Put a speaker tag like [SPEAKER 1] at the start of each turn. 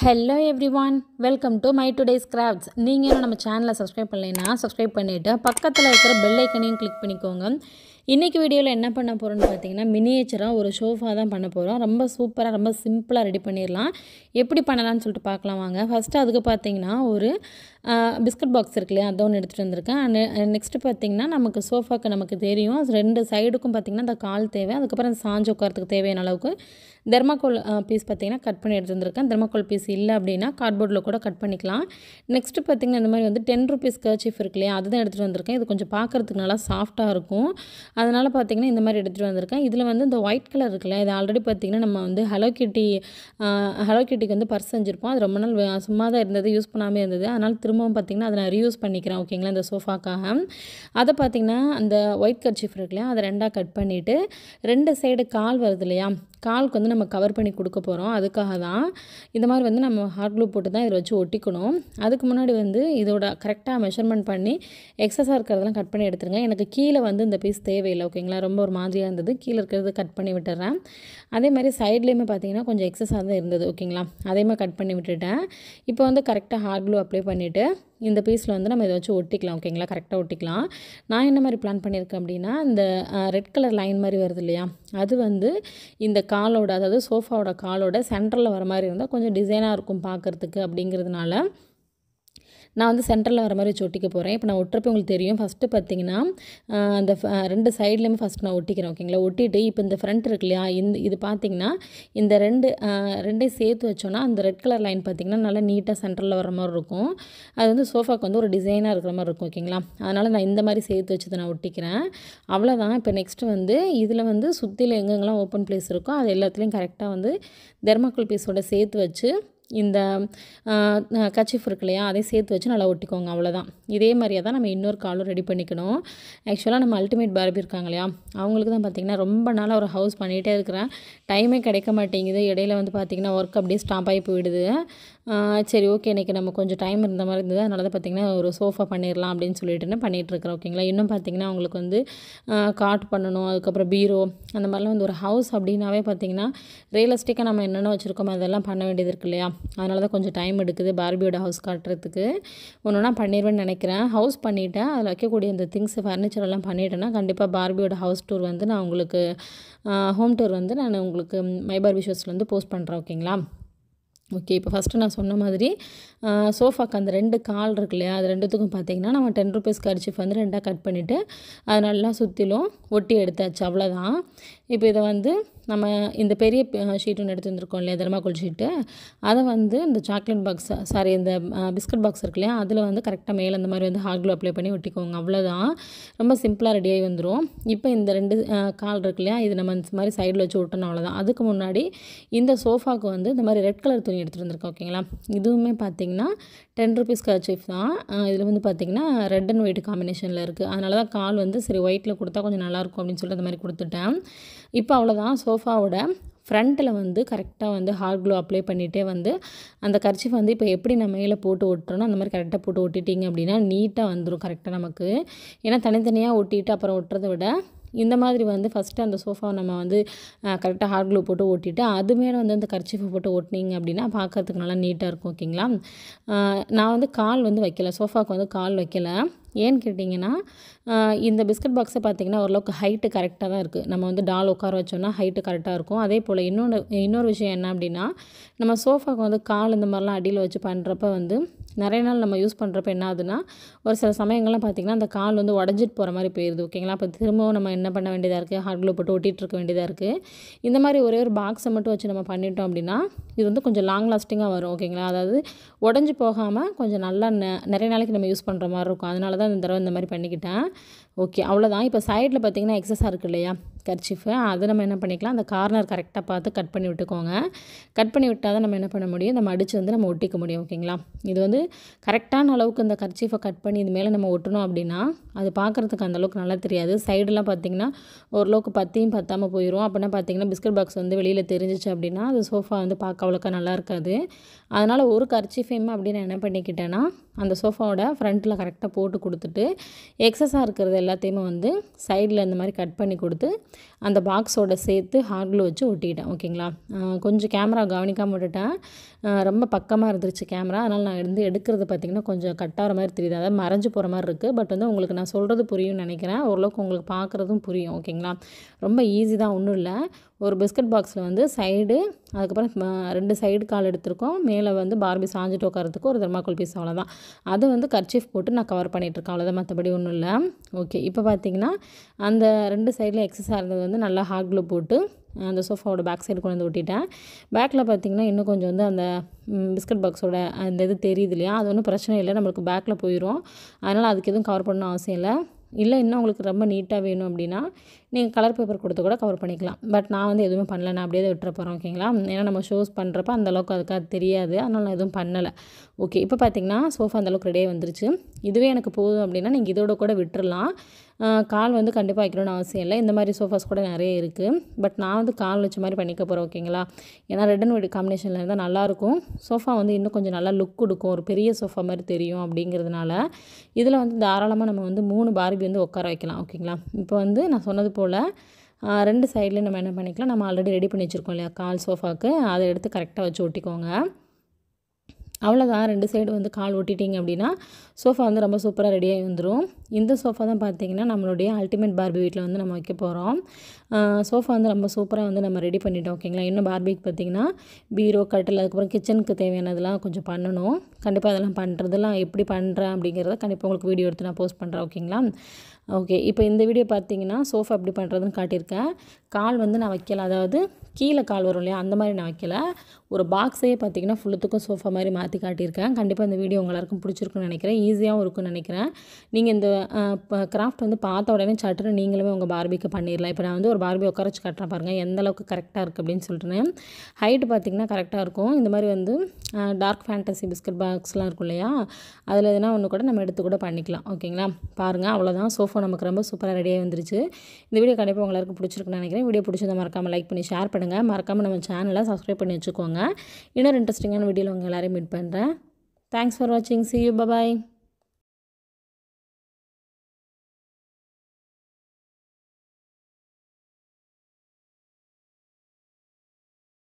[SPEAKER 1] hello everyone welcome to my today's crafts நீங்கள் இன்னும் நம்ம சேனலை சப்ஸ்கிரைப் பண்ணலைன்னா சப்ஸ்கிரைப் பண்ணிவிட்டு பக்கத்தில் இருக்கிற பெல்லைக்கனையும் கிளிக் பண்ணிக்கோங்க இன்றைக்கி வீடியோவில் என்ன பண்ண போகிறோன்னு பார்த்தீங்கன்னா மினியேச்சராக ஒரு ஷோஃபா தான் பண்ண போகிறோம் ரொம்ப சூப்பராக ரொம்ப சிம்பிளாக ரெடி பண்ணிடலாம் எப்படி பண்ணலான்னு சொல்லிட்டு பார்க்கலாம் வாங்க ஃபஸ்ட்டு அதுக்கு பார்த்தீங்கன்னா ஒரு பிஸ்கட் பாக்ஸ் இருக்கு இல்லையா அதை ஒன்று எடுத்துகிட்டு வந்திருக்கேன் நெக்ஸ்ட்டு பார்த்தீங்கன்னா நமக்கு சோஃபாக்கு நமக்கு தெரியும் ரெண்டு சைடுக்கும் பார்த்திங்கன்னா அந்த கால் தேவை அதுக்கப்புறம் சாஞ்சு உட்காரத்துக்கு தேவையான அளவுக்கு தெர்மாக்கோல் பீஸ் uh, பார்த்திங்கன்னா கட் பண்ணி எடுத்து வந்திருக்கேன் தெர்மாக்கோல் பீஸ் இல்லை அப்படின்னா கார்ட்போர்டில் கூட கட் பண்ணிக்கலாம் நெக்ஸ்ட்டு பார்த்திங்கன்னா இந்த மாதிரி வந்து டென் ருபீஸ் கர்ச்சீஃப் இருக்கு இல்லையா அதுதான் எடுத்துகிட்டு வந்திருக்கேன் இது கொஞ்சம் பார்க்குறதுக்கு நல்லா சாஃப்ட்டாக இருக்கும் அதனால் பார்த்திங்கன்னா இந்த மாதிரி எடுத்துகிட்டு வந்திருக்கேன் இதில் வந்து இந்த ஒயிட் கலர் இருக்குல்ல இது ஆல்ரெடி பார்த்திங்கன்னா நம்ம வந்து ஹலோ கிட்டி ஹலோ கிட்டிக்கு வந்து பர்ஸ் செஞ்சுருப்போம் அது ரொம்ப நாள் சும்மா தான் இருந்தது யூஸ் பண்ணாமல் இருந்தது அதனால் திரும்பவும் பார்த்திங்கன்னா அதை நான் ரீயூஸ் பண்ணிக்கிறேன் ஓகேங்களா இந்த சோஃபாக்காக அதை பார்த்திங்கன்னா அந்த ஒயிட் கர்ச்சீஃப் இருக்குல்லையா அதை ரெண்டாக கட் பண்ணிவிட்டு ரெண்டு சைடு கால் வருது இல்லையா காலுக்கு வந்து நம்ம கவர் பண்ணி கொடுக்க போகிறோம் அதுக்காக தான் இந்த மாதிரி வந்து நம்ம ஹார்ட் க்ளூ போட்டு தான் இதை வச்சு ஒட்டிக்கணும் அதுக்கு முன்னாடி வந்து இதோட கரெக்டாக மெஷர்மெண்ட் பண்ணி எக்ஸஸாக இருக்கிறதெல்லாம் கட் பண்ணி எடுத்துருங்க எனக்கு கீழே வந்து இந்த பீஸ் தேவையில்லை ஓகேங்களா ரொம்ப ஒரு மாதிரியாக இருந்தது கீழே இருக்கிறது கட் பண்ணி விட்டுறேன் அதே மாதிரி சைட்லேயுமே பார்த்தீங்கன்னா கொஞ்சம் எக்ஸஸாக தான் இருந்தது ஓகேங்களா அதே மாதிரி கட் பண்ணி விட்டுட்டேன் இப்போ வந்து கரெக்டாக ஹார்ட் க்ளூ அப்ளை பண்ணிவிட்டு இந்த பீஸில் வந்து நம்ம இதை வச்சு ஒட்டிக்கலாம் ஓகேங்களா கரெக்டாக ஒட்டிக்கலாம் நான் என்ன மாதிரி பிளான் பண்ணியிருக்கேன் அப்படின்னா இந்த ரெட் கலர் லைன் மாதிரி வருது இல்லையா அது வந்து இந்த காலோட அதாவது சோஃபாவோட காலோட சென்டரில் வர மாதிரி இருந்தால் கொஞ்சம் டிசைனாக இருக்கும் பார்க்குறதுக்கு அப்படிங்கிறதுனால நான் வந்து சென்டரில் வர மாதிரி வச்சு ஒட்டிக்க போகிறேன் இப்போ நான் ஒட்டுறப்ப உங்களுக்கு தெரியும் ஃபஸ்ட்டு பார்த்தீங்கன்னா அந்த ரெண்டு சைட்லேயுமே ஃபஸ்ட் நான் ஒட்டிக்கிறேன் ஓகேங்களா ஒட்டிட்டு இப்போ இந்த ஃப்ரண்ட் இருக்கு இல்லையா இந்த இது பார்த்தீங்கன்னா இந்த ரெண்டு ரெண்டையும் சேர்த்து வச்சோன்னா அந்த ரெட் கலர் லைன் பார்த்திங்கன்னா நல்லா நீட்டாக சென்டரில் வர மாதிரி இருக்கும் அது வந்து சோஃபாவுக்கு வந்து ஒரு டிசைனாக இருக்கிற மாதிரி இருக்கும் ஓகேங்களா அதனால் நான் இந்த மாதிரி சேர்த்து வச்சதை நான் ஒட்டிக்கிறேன் அவ்வளோதான் இப்போ நெக்ஸ்ட்டு வந்து இதில் வந்து சுற்றியில் எங்கெங்கெல்லாம் ஓப்பன் பிளேஸ் இருக்கோ அது எல்லாத்துலேயும் கரெக்டாக வந்து தெர்மாக்கோல் பீஸோட சேர்த்து வச்சு இந்த கச்சி இருக்கு இல்லையா அதை சேர்த்து வச்சு நல்லா ஒட்டிக்கோங்க அவ்வளோதான் இதே மாதிரியே தான் நம்ம இன்னொரு காலும் ரெடி பண்ணிக்கணும் ஆக்சுவலாக நம்ம அல்டிமேட் பார்பி இருக்காங்க இல்லையா அவங்களுக்கு தான் பார்த்திங்கன்னா ரொம்ப நாளாக ஒரு ஹவுஸ் பண்ணிகிட்டே இருக்கிறேன் டைமே கிடைக்க மாட்டேங்குது இடையில வந்து பார்த்திங்கன்னா ஒர்க் அப்படியே ஸ்டாப் ஆகி போயிடுது சரி ஓகே இன்றைக்கி நம்ம கொஞ்சம் டைம் இருந்த மாதிரி இருந்தது அதனால தான் பார்த்திங்கன்னா ஒரு சோஃபா பண்ணிடலாம் அப்படின்னு சொல்லிட்டு பண்ணிகிட்ருக்குறேன் ஓகேங்களா இன்னும் பார்த்திங்கன்னா அவங்களுக்கு வந்து காட் பண்ணணும் அதுக்கப்புறம் பீரோ அந்த மாதிரிலாம் வந்து ஒரு ஹவுஸ் அப்படின்னாவே பார்த்திங்கன்னா ரியலிஸ்டிக்காக நம்ம என்னென்ன வச்சுருக்கோமோ அதெல்லாம் பண்ண வேண்டியது இருக்கு இல்லையா அதனால தான் கொஞ்சம் டைம் எடுக்குது பார்பியோட ஹவுஸ் காட்டுறதுக்கு ஒன்று ஒன்றா பண்ணிடுவேன்னு நினைக்கிறேன் ஹவுஸ் பண்ணிவிட்டேன் அதில் வைக்கக்கூடிய அந்த திங்ஸ் ஃபர்னிச்சர் எல்லாம் பண்ணிட்டேன்னா கண்டிப்பாக பார்பியோட ஹவுஸ் டூர் வந்து நான் உங்களுக்கு ஹோம் டூர் வந்து நான் உங்களுக்கு மை பார்பி வந்து போஸ்ட் பண்ணுறேன் ஓகேங்களா ஓகே இப்போ ஃபஸ்ட்டு நான் சொன்ன மாதிரி சோஃபாக்கு அந்த ரெண்டு கால் இருக்கு இல்லையா அது ரெண்டுத்துக்கும் பார்த்தீங்கன்னா நம்ம டென் ருபீஸ் கரிச்சி வந்து ரெண்டாக கட் பண்ணிவிட்டு அது நல்லா சுற்றிலும் ஒட்டி எடுத்தாச்சு அவ்வளோதான் இப்போ இதை வந்து நம்ம இந்த பெரிய ஷீட் ஒன்று எடுத்து வந்திருக்கோம் இல்லையா தர்மாக்கோல் ஷீட்டு அதை வந்து இந்த சாக்லேட் பாக்ஸ் சாரி இந்த பிஸ்கட் பாக்ஸ் இருக்கு இல்லையா அதில் வந்து கரெக்டாக மேலே அந்த மாதிரி வந்து ஹார்ட் அப்ளை பண்ணி ஒட்டிக்கோங்க அவ்வளோதான் ரொம்ப சிம்பிளாக ரெடியாகி வந்துடும் இப்போ இந்த ரெண்டு கால் இருக்கு இல்லையா இது நம்ம இந்த மாதிரி சைடில் வச்சு விட்டணும் அவ்வளோதான் அதுக்கு முன்னாடி இந்த சோஃபாவுக்கு வந்து இந்த மாதிரி ரெட் கலர் துணி எடுத்துகிட்டு வந்திருக்கோம் ஓகேங்களா இதுவுமே பார்த்திங்கன்னா டென் ருபீஸ் கர்ச்சீஃப் தான் இதில் வந்து பார்த்திங்கன்னா ரெட் அண்ட் ஒயிட் காம்பினேஷனில் இருக்குது அதனால தான் கால் வந்து சரி ஒயிட்டில் கொடுத்தா கொஞ்சம் நல்லாயிருக்கும் அப்படின்னு சொல்லிட்டு அந்த மாதிரி கொடுத்துட்டேன் இப்போ அவ்வளோதான் சோஃபாவோட ஃப்ரண்ட்டில் வந்து கரெக்டாக வந்து ஹார்ட் க்ளோ அப்ளை பண்ணிகிட்டே வந்து அந்த கர்ச்சி வந்து இப்போ எப்படி நம்ம மேலே போட்டு ஒட்டுறோனோ அந்த மாதிரி கரெக்டாக போட்டு ஒட்டிட்டிங்க அப்படின்னா நீட்டாக வந்துடும் கரெக்டாக நமக்கு ஏன்னா தனித்தனியாக ஒட்டிட்டு அப்புறம் ஒட்டுறதை விட இந்த மாதிரி வந்து ஃபஸ்ட்டு அந்த சோஃபாவை நம்ம வந்து கரெக்டாக ஹார்ட் க்ளூ போட்டு ஓட்டிட்டு அது மேலே வந்து அந்த கர்ச்சிஃபை போட்டு ஓட்டினீங்க அப்படின்னா பார்க்குறதுக்கு நல்லா நீட்டாக இருக்கும் ஓகேங்களா நான் வந்து கால் வந்து வைக்கல சோஃபாவுக்கு வந்து கால் வைக்கல ஏன்னு கேட்டிங்கன்னா இந்த பிஸ்கட் பாக்ஸை பார்த்திங்கன்னா ஓரளவுக்கு ஹைட்டு கரெக்டாக தான் இருக்குது நம்ம வந்து டால் உட்கார வச்சோம்னா ஹைட்டு கரெக்டாக இருக்கும் அதே போல் இன்னொன்று இன்னொரு விஷயம் என்ன அப்படின்னா நம்ம சோஃபாவுக்கு வந்து கால் இந்த மாதிரிலாம் அடியில் வச்சு பண்ணுறப்ப வந்து நிறைய நாள் நம்ம யூஸ் பண்ணுறப்ப என்ன ஆகுதுன்னா ஒரு சில சமயங்கள்லாம் பார்த்திங்கன்னா அந்த கால் வந்து உடஞ்சிட்டு போகிற மாதிரி போயிடுது ஓகேங்களா அப்போ திரும்பவும் நம்ம என்ன பண்ண வேண்டியதாக இருக்குது ஹார்ட் க்ளோ போட்டு ஒட்டிகிட்டு இருக்க வேண்டியதாக இருக்குது இந்த மாதிரி ஒரே ஒரு பாக்ஸை மட்டும் வச்சு நம்ம பண்ணிட்டோம் அப்படின்னா இது வந்து கொஞ்சம் லாங் லாஸ்டிங்காக வரும் ஓகேங்களா அதாவது உடஞ்சி போகாமல் கொஞ்சம் நல்லா நிறைய நாளைக்கு நம்ம யூஸ் பண்ணுற மாதிரி இருக்கும் அதனால தான் தான் இந்த தடவை இந்த மாதிரி பண்ணிக்கிட்டேன் ஓகே அவ்வளோதான் இப்போ சைடில் பார்த்திங்கன்னா எக்ஸஸாக இருக்குது இல்லையா கர்ச்சிஃபு அதை நம்ம என்ன பண்ணிக்கலாம் அந்த கார்னர் கரெக்டாக பார்த்து கட் பண்ணி விட்டுக்கோங்க கட் பண்ணி விட்டால் தான் நம்ம என்ன பண்ண முடியும் இந்த மடித்து வந்து நம்ம ஒட்டிக்க முடியும் ஓகேங்களா இது வந்து கரெக்டான அளவுக்கு இந்த கர்ச்சிஃபை கட் பண்ணி இது மேலே நம்ம ஒட்டணும் அப்படின்னா அது பார்க்குறதுக்கு அந்தளவுக்கு நல்லா தெரியாது சைடெலாம் பார்த்திங்கன்னா ஓரளவுக்கு பத்தியும் பற்றாமல் போயிடும் அப்படின்னா பார்த்தீங்கன்னா பிஸ்கட் பாக்ஸ் வந்து வெளியில் தெரிஞ்சிச்சு அப்படின்னா அது சோஃபா வந்து பார்க்க அவ்வளோக்கா நல்லா இருக்காது அதனால் ஒரு கர்ச்சிஃபையுமே அப்படி நான் என்ன பண்ணிக்கிட்டேன்னா அந்த சோஃபாவோட ஃப்ரண்ட்டில் கரெக்டாக போட்டு கொடுத்துட்டு எக்ஸஸாக இருக்கிறது எல்லாத்தையுமே வந்து சைடில் இந்த மாதிரி கட் பண்ணி கொடுத்து அந்த பாக்ஸோட சேர்த்து ஹார்டில் வச்சு ஒட்டிட்டேன் ஓகேங்களா கொஞ்சம் கேமரா கவனிக்காமல் விட்டுட்டேன் ரொம்ப பக்கமாக இருந்துருச்சு கேமரா அதனால் நான் இருந்து எடுக்கிறது பார்த்திங்கன்னா கொஞ்சம் கட்டாகிற மாதிரி தெரியுது அதாவது மறைஞ்சு போகிற மாதிரி இருக்குது பட் வந்து உங்களுக்கு நான் சொல்கிறது புரியும்னு நினைக்கிறேன் ஓரளவுக்கு உங்களுக்கு பார்க்குறதும் புரியும் ஓகேங்களா ரொம்ப ஈஸி தான் ஒன்றும் இல்லை ஒரு பிஸ்கட் பாக்ஸில் வந்து சைடு அதுக்கப்புறம் ரெண்டு சைடு கால் எடுத்திருக்கோம் மேலே வந்து பார்பி சாஞ்சிட்டு உட்காரத்துக்கு ஒரு தெர்மாக்கோல் பீஸ் அவ்வளோதான் அதை வந்து கர்ச்சீஃப் போட்டு நான் கவர் பண்ணிகிட்ருக்கேன் அவ்வளோதான் மற்றபடி ஒன்றும் இல்லை ஓகே இப்போ பார்த்திங்கன்னா அந்த ரெண்டு சைடில் எக்ஸஸாக இருந்தது வந்து நல்லா ஹாக் க்ளூ போட்டு அந்த சோஃபாவோட பேக் சைடு கொண்டு வந்து ஒட்டிட்டேன் பேக்கில் பார்த்திங்கன்னா இன்னும் கொஞ்சம் வந்து அந்த பிஸ்கட் பாக்ஸோட அந்த இது தெரியுது இல்லையா அது ஒன்றும் பிரச்சனை இல்லை நம்மளுக்கு பேக்கில் போயிடும் அதனால் அதுக்கு எதுவும் கவர் பண்ணணும் அவசியம் இல்லை இல்லை இன்னும் உங்களுக்கு ரொம்ப நீட்டாக வேணும் அப்படின்னா நீங்கள் கலர் பேப்பர் கொடுத்து கூட கவர் பண்ணிக்கலாம் பட் நான் வந்து எதுவுமே பண்ணலை நான் அப்படியே விட்டுற போகிறோம் ஓகேங்களா ஏன்னா நம்ம ஷோஸ் பண்ணுறப்ப அந்தளவுக்கு அதுக்காக தெரியாது அதனால் நான் எதுவும் பண்ணலை ஓகே இப்போ பார்த்தீங்கன்னா சோஃபா அந்தளவுக்கு ரெடியாக வந்துருச்சு இதுவே எனக்கு போதும் அப்படின்னா நீங்கள் இதோட கூட விட்டுடலாம் கால் வந்து கண்டிப்பாக வைக்கணும்னு அவசியம் இல்லை இந்த மாதிரி சோஃபாஸ் கூட நிறைய இருக்குது பட் நான் வந்து கால் வச்ச மாதிரி பண்ணிக்க போகிறேன் ஓகேங்களா ஏன்னா ரெட் அண்ட் ஒயிட் காம்பினேஷனில் இருந்தால் நல்லாயிருக்கும் சோஃபா வந்து இன்னும் கொஞ்சம் நல்லா லுக் கொடுக்கும் ஒரு பெரிய சோஃபா மாதிரி தெரியும் அப்படிங்கிறதுனால இதில் வந்து தாராளமாக நம்ம வந்து மூணு பார்பி வந்து உட்கார வைக்கலாம் ஓகேங்களா இப்போ வந்து நான் சொன்னது போல் போல் ரெண்டு சைடில் நம்ம என்ன பண்ணிக்கலாம் நம்ம ஆல்ரெடி ரெடி பண்ணி வச்சுருக்கோம் இல்லையா கால் சோஃபாவுக்கு அதை எடுத்து கரெக்டாக வச்சு ஒட்டிக்கோங்க அவ்வளோதான் ரெண்டு சைடு வந்து கால் ஒட்டிட்டிங்க அப்படின்னா சோஃபா வந்து ரொம்ப சூப்பராக ரெடியாகி வந்துடும் இந்த சோஃபா தான் பார்த்திங்கன்னா நம்மளுடைய அல்டிமேட் பார்பி வீட்டில் வந்து நம்ம வைக்க போகிறோம் சோஃபா வந்து ரொம்ப சூப்பராக வந்து நம்ம ரெடி பண்ணிட்டோம் ஓகேங்களா இன்னும் பார்பிக்கு பார்த்திங்கன்னா பீரோ கட்டில் அதுக்கப்புறம் கிச்சனுக்கு தேவையானதெல்லாம் கொஞ்சம் பண்ணணும் கண்டிப்பாக அதெல்லாம் பண்ணுறதெல்லாம் எப்படி பண்ணுறேன் அப்படிங்கிறத கண்டிப்பாக உங்களுக்கு வீடியோ எடுத்து நான் போஸ்ட் பண்ணுறேன் ஓகேங்களா ஓகே இப்போ இந்த வீடியோ பார்த்தீங்கன்னா சோஃபா எப்படி பண்ணுறதுன்னு காட்டியிருக்கேன் கால் வந்து நான் வைக்கல அதாவது கீழே கால் வரும் இல்லையா அந்த மாதிரி நான் வைக்கல ஒரு பாக்ஸையே பார்த்தீங்கன்னா ஃபுல்லுத்துக்கும் சோஃபா மாதிரி மாற்றி காட்டியிருக்கேன் கண்டிப்பாக இந்த வீடியோ உங்களாருக்கும் பிடிச்சிருக்குன்னு நினைக்கிறேன் ஈஸியாகவும் இருக்கும்னு நினைக்கிறேன் நீங்கள் இந்த கிராஃப்ட் வந்து பார்த்த உடனே சட்டுன்னு நீங்களுமே உங்கள் பார்பிக்கு பண்ணிடலாம் இப்போ நான் வந்து ஒரு பார்பி உட்கார வச்சு காட்டுறேன் பாருங்கள் எந்த அளவுக்கு கரெக்டாக இருக்குது அப்படின்னு சொல்லிட்டுனேன் ஹைட்டு பார்த்திங்கன்னா கரெக்டாக இருக்கும் இந்த மாதிரி வந்து டார்க் ஃபேண்டசி பிஸ்கட் பாக்ஸ்லாம் இருக்கும் இல்லையா அதில் எதுனா ஒன்று கூட நம்ம எடுத்து கூட பண்ணிக்கலாம் ஓகேங்களா பாருங்கள் அவ்வளோதான் சோஃபா ஃபோன் நமக்கு ரொம்ப சூப்பராக ரெடியாக வந்துருச்சு இந்த வீடியோ கண்டிப்பாக உங்களுக்கு பிடிச்சிருக்குன்னு நினைக்கிறேன் வீடியோ பிடிச்சத மறக்காமல் லைக் பண்ணி ஷேர் பண்ணுங்கள் மறக்காமல் நம்ம சேனலை சப்ஸ்கிரைப் பண்ணி வச்சுக்கோங்க இன்னொரு இன்ட்ரெஸ்டிங்கான வீடியோவில் உங்கள் எல்லோரையும் மீட் பண்ணுறேன் தேங்க்ஸ் ஃபார் வாட்சிங் சி யூ பபாய்